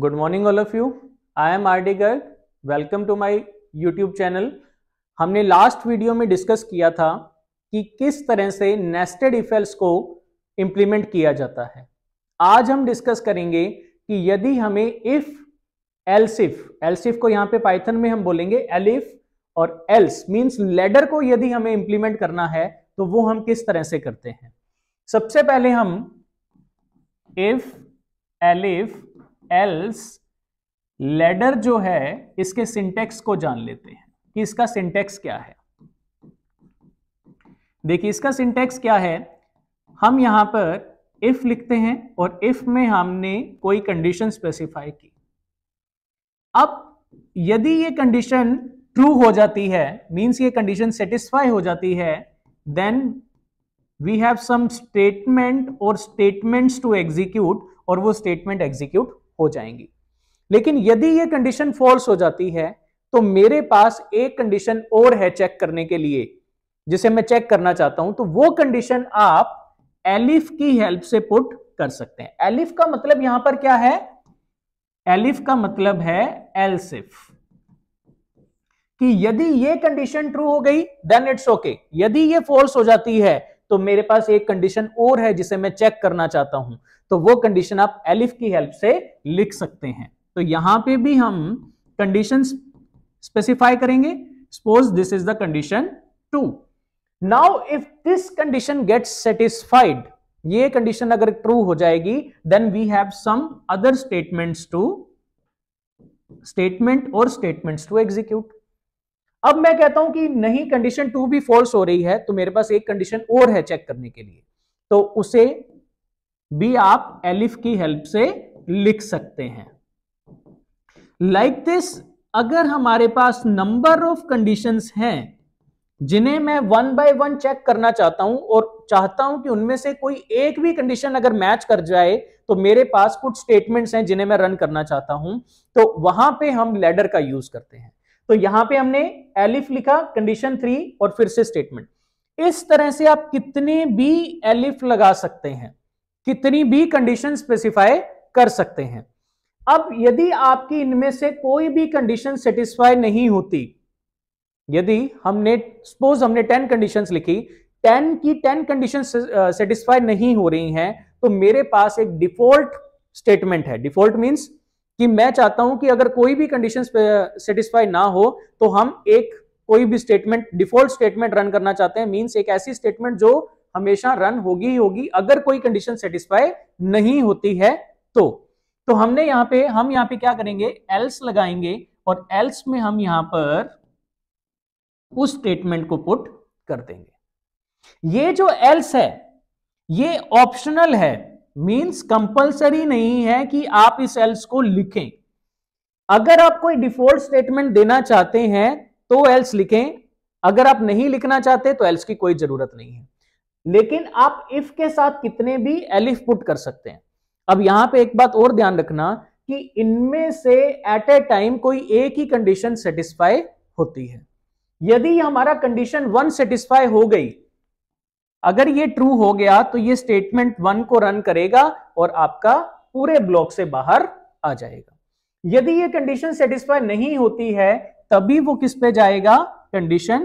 good morning all of you I am R D Garg welcome to my YouTube channel हमने last video में discuss किया था कि किस तरह से नेस्टेड इफेल्स को इम्प्लीमेंट किया जाता है आज हम डिस्कस करेंगे कि यदि हमें इफ एल्सिफ एल्सिफ को यहाँ पे पाइथन में हम बोलेंगे एलिफ और एल्स मीन्स लेडर को यदि हमें इम्प्लीमेंट करना है तो वो हम किस तरह से करते हैं सबसे पहले हम इफ एलिफ एल्स लेडर जो है इसके सिंटेक्स को जान लेते हैं कि इसका सिंटेक्स क्या है देखिए इसका सिंटेक्स क्या है हम यहां पर इफ लिखते हैं और इफ में हमने कोई कंडीशन स्पेसिफाई की अब यदि ये कंडीशन ट्रू हो जाती है मींस ये कंडीशन सेटिस्फाई हो जाती है then we have some statement और स्टेटमेंट्स टू एग्जीक्यूट और वो स्टेटमेंट एग्जीक्यूट हो जाएंगी लेकिन यदि ये कंडीशन फॉल्स हो जाती है तो मेरे पास एक कंडीशन और है चेक करने के लिए जिसे मैं चेक करना चाहता हूं तो वो कंडीशन आप एलिफ की हेल्प से पुट कर सकते हैं एलिफ का मतलब यहां पर क्या है एलिफ का मतलब है एलसिफ कि यदि ये कंडीशन ट्रू हो गई देन इट्स ओके यदि ये फॉल्स हो जाती है तो मेरे पास एक कंडीशन और है जिसे मैं चेक करना चाहता हूं तो वो कंडीशन आप एलिफ की हेल्प से लिख सकते हैं तो यहां पे भी हम कंडीशन स्पेसिफाई करेंगे suppose this is the condition two now if this condition gets satisfied ये कंडीशन अगर ट्रू हो जाएगी then we have some other statements two statement और स्टेटमेंट्स टू एग्जीक्यूट अब मैं कहता हूं कि नहीं कंडीशन टू भी फोर्स हो रही है तो मेरे पास एक कंडीशन और है चेक करने के लिए तो उसे भी आप एलिफ की हेल्प से लिख सकते हैं लाइक like दिस अगर हमारे पास नंबर ऑफ कंडीशंस हैं जिन्हें मैं वन बाय वन चेक करना चाहता हूं और चाहता हूं कि उनमें से कोई एक भी कंडीशन अगर मैच कर जाए तो मेरे पास कुछ स्टेटमेंट्स हैं जिन्हें मैं रन करना चाहता हूं तो वहां पे हम लेडर का यूज करते हैं तो यहां पे हमने एलिफ लिखा कंडीशन थ्री और फिर से स्टेटमेंट इस तरह से आप कितने भी एलिफ लगा सकते हैं कितनी भी कंडीशन स्पेसिफाई कर सकते हैं अब यदि आपकी इनमें से कोई भी कंडीशन सेटिस्फाई नहीं होती यदि हमने सपोज हमने टेन कंडीशंस लिखी टेन की टेन कंडीशन सेटिस्फाई नहीं हो रही हैं तो मेरे पास एक डिफॉल्ट स्टेटमेंट है डिफॉल्ट मीन्स कि मैं चाहता हूं कि अगर कोई भी कंडीशन सेटिस्फाई ना हो तो हम एक कोई भी स्टेटमेंट डिफॉल्ट स्टेटमेंट रन करना चाहते हैं मीन्स एक ऐसी स्टेटमेंट जो हमेशा रन होगी ही होगी अगर कोई कंडीशन सेटिस्फाई नहीं होती है तो तो हमने यहां पे हम यहां पे क्या करेंगे एल्स लगाएंगे और एल्स में हम यहां पर उस स्टेटमेंट को पुट कर देंगे ये जो एल्स है ये ऑप्शनल है मीन्स कंपलसरी नहीं है कि आप इस एल्स को लिखें अगर आप कोई डिफॉल्ट स्टेटमेंट देना चाहते हैं तो एल्स लिखें अगर आप नहीं लिखना चाहते तो एल्स की कोई जरूरत नहीं है लेकिन आप इफ के साथ कितने भी एलिफ पुट कर सकते हैं अब यहां पे एक बात और ध्यान रखना कि इनमें से एट ए टाइम कोई एक ही कंडीशन सेटिस्फाई होती है यदि हमारा कंडीशन वन सेटिस्फाई हो गई अगर ये ट्रू हो गया तो ये स्टेटमेंट वन को रन करेगा और आपका पूरे ब्लॉक से बाहर आ जाएगा यदि ये कंडीशन सेटिस्फाई नहीं होती है तभी वो किस पे जाएगा कंडीशन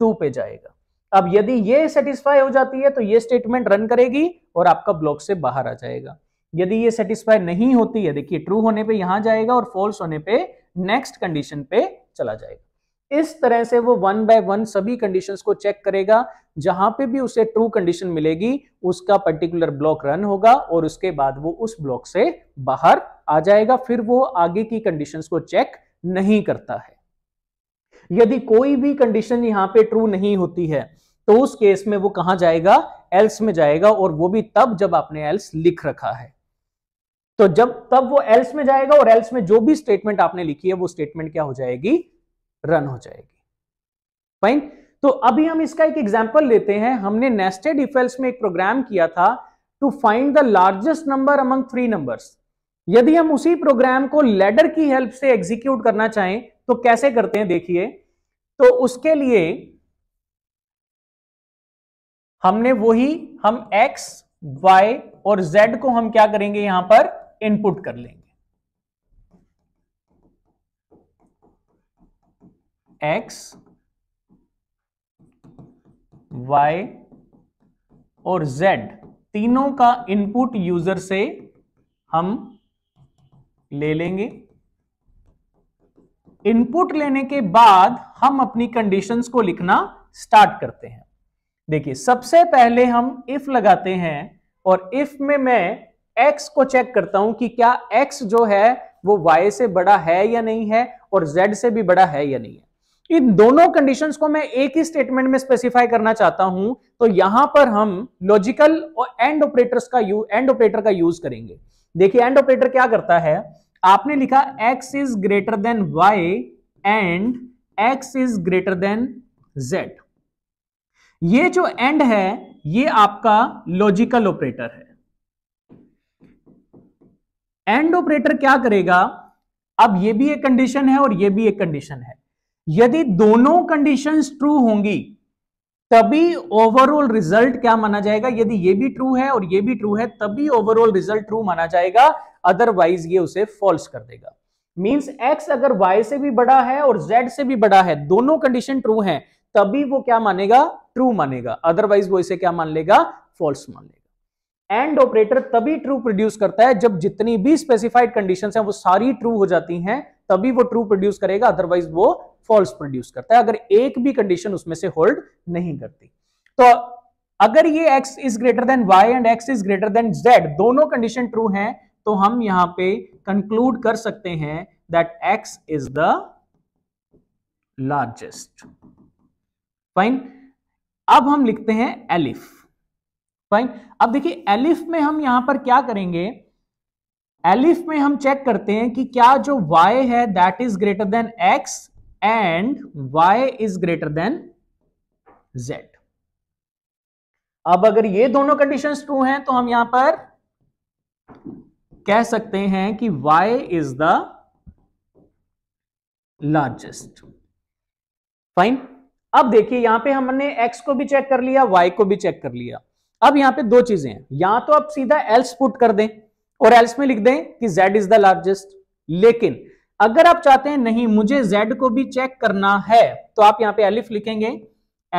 टू पे जाएगा अब यदि ये सेटिस्फाई हो जाती है तो ये स्टेटमेंट रन करेगी और आपका ब्लॉक से बाहर आ जाएगा यदि ये सेटिस्फाई नहीं होती है देखिए ट्रू होने पे यहां जाएगा और फॉल्स होने पे नेक्स्ट कंडीशन पे चला जाएगा इस तरह से वो वन बाय वन सभी कंडीशंस को चेक करेगा जहां पे भी उसे ट्रू कंडीशन मिलेगी उसका पर्टिकुलर ब्लॉक रन होगा और उसके बाद वो उस ब्लॉक से बाहर आ जाएगा फिर वो आगे की कंडीशंस को चेक नहीं करता है यदि कोई भी कंडीशन यहां पे ट्रू नहीं होती है तो उस केस में वो कहां जाएगा एल्स में जाएगा और वो भी तब जब आपने एल्स लिख रखा है तो जब तब वो एल्स में जाएगा और एल्स में जो भी स्टेटमेंट आपने लिखी है वो स्टेटमेंट क्या हो जाएगी रन हो जाएगी फाइन तो अभी हम इसका एक एग्जाम्पल लेते हैं हमने नेस्टेड इफेल्स में एक प्रोग्राम किया था to find the largest number among three numbers यदि हम उसी प्रोग्राम को लेडर की हेल्प से एग्जीक्यूट करना चाहें तो कैसे करते हैं देखिए तो उसके लिए हमने वही हम x, y और z को हम क्या करेंगे यहां पर इनपुट कर लेंगे x, y और z तीनों का इनपुट यूजर से हम ले लेंगे इनपुट लेने के बाद हम अपनी कंडीशंस को लिखना स्टार्ट करते हैं देखिए सबसे पहले हम इफ लगाते हैं और इफ में मैं एक्स को चेक करता हूं कि क्या एक्स जो है वो वाई से बड़ा है या नहीं है और जेड से भी बड़ा है या नहीं है इन दोनों कंडीशंस को मैं एक ही स्टेटमेंट में स्पेसिफाई करना चाहता हूं तो यहां पर हम लॉजिकल और एंड ऑपरेटर्स का यू एंड ऑपरेटर का यूज करेंगे देखिए एंड ऑपरेटर क्या करता है आपने लिखा x is greater than y and x is greater than z ये जो एंड है ये आपका लॉजिकल ऑपरेटर है एंड ऑपरेटर क्या करेगा अब ये भी एक कंडीशन है और ये भी एक कंडीशन है यदि दोनों कंडीशंस ट्रू होंगी तभी ओवरऑल रिजल्ट क्या माना जाएगा यदि ये भी ट्रू है और ये भी ट्रू है तभी ओवरऑल रिजल्ट ट्रू माना जाएगा अदरवाइज ये उसे फॉल्स कर देगा मींस एक्स अगर वाई से भी बड़ा है और जेड से भी बड़ा है दोनों कंडीशन ट्रू हैं तभी वो क्या मानेगा ट्रू मानेगा अदरवाइज वो इसे क्या मान लेगा फॉल्स मान लेगा एंड ऑपरेटर तभी ट्रू प्रोड्यूस करता है जब जितनी भी स्पेसिफाइड कंडीशन है वो सारी ट्रू हो जाती है तभी वो ट्रू प्रोड्यूस करेगा अदरवाइज वो फॉल्स प्रोड्यूस करता है अगर एक भी कंडीशन उसमें से होल्ड नहीं करती तो अगर ये x is greater than y and x is greater than z दोनों कंडीशन ट्रू हैं तो हम यहां पे कंक्लूड कर सकते हैं that x is the largest fine अब हम लिखते हैं एलिफ फाइन अब देखिए एलिफ में हम यहां पर क्या करेंगे एलिफ में हम चेक करते हैं कि क्या जो y है that is greater than x and y is greater than z अब अगर ये दोनों कंडीशंस ट्रू हैं तो हम यहां पर कह सकते हैं कि y is the largest fine अब देखिए यहां पे हमने x को भी चेक कर लिया y को भी चेक कर लिया अब यहां पे दो चीजें हैं या तो आप सीधा एल्स पुट कर दें और एल्स में लिख दें कि z इज द लार्जेस्ट लेकिन अगर आप चाहते हैं नहीं मुझे z को भी चेक करना है तो आप यहां पे एलिफ लिखेंगे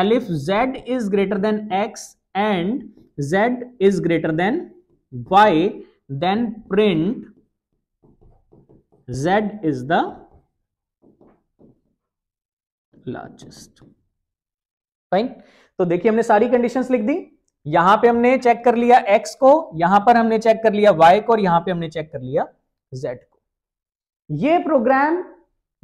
elif z is greater than x and z is greater than y then print z is the largest fine तो देखिए हमने सारी कंडीशंस लिख दी यहां पे हमने चेक कर लिया x को यहां पर हमने चेक कर लिया y को और यहां पे हमने चेक कर लिया z को ये प्रोग्राम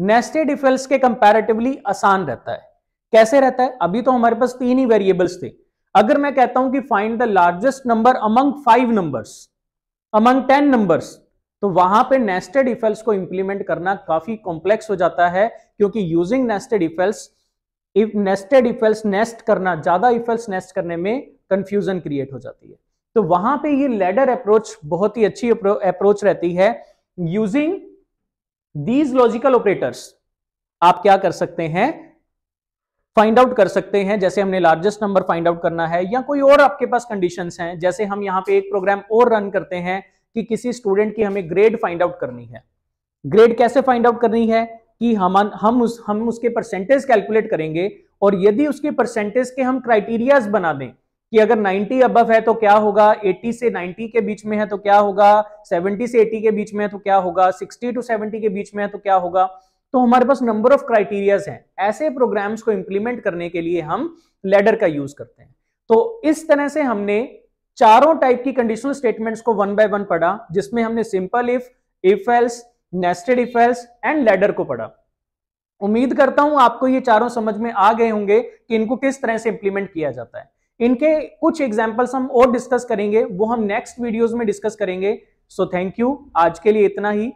नेस्टेड इफेल्स के कंपैरेटिवली आसान रहता है कैसे रहता है अभी तो हमारे पास तीन ही वेरिएबल्स थे अगर मैं कहता हूं कि find the largest number among five numbers among ten numbers तो वहां पे नेस्टेड इफेल्स को इंप्लीमेंट करना काफी कॉम्प्लेक्स हो जाता है क्योंकि using nested if else nested if else nest करना ज्यादा इफेल्स नेस्ट करने में कंफ्यूजन क्रिएट हो जाती है तो वहां पे ये लेडर अप्रोच बहुत ही अच्छी अप्रोच रहती है यूजिंग दीज लॉजिकल ऑपरेटर्स आप क्या कर सकते हैं फाइंड आउट कर सकते हैं जैसे हमने लार्जेस्ट नंबर फाइंड आउट करना है या कोई और आपके पास कंडीशंस हैं जैसे हम यहाँ पे एक प्रोग्राम और रन करते हैं कि किसी स्टूडेंट की हमें ग्रेड फाइंड आउट करनी है ग्रेड कैसे फाइंड आउट करनी है कि हम हम उस हम उसके परसेंटेज कैलकुलेट करेंगे और यदि उसके परसेंटेज के हम क्राइटेरियाज बना दें कि अगर 90 अबव है तो क्या होगा 80 से 90 के बीच में है तो क्या होगा 70 से 80 के बीच में है तो क्या होगा 60 टू 70 के बीच में है तो क्या होगा तो हमारे पास नंबर ऑफ क्राइटेरियाज हैं ऐसे प्रोग्राम्स को इंप्लीमेंट करने के लिए हम लेडर का यूज करते हैं तो इस तरह से हमने चारों टाइप की कंडीशनल स्टेटमेंट्स को वन बाय वन पढ़ा जिसमें हमने simple if if else nested if else and ladder को पढ़ा उम्मीद करता हूं आपको ये चारों समझ में आ गए होंगे कि इनको किस तरह से इंप्लीमेंट किया जाता है इनके कुछ एग्जाम्पल्स हम और डिस्कस करेंगे वो हम नेक्स्ट वीडियोज में डिस्कस करेंगे सो थैंक यू आज के लिए इतना ही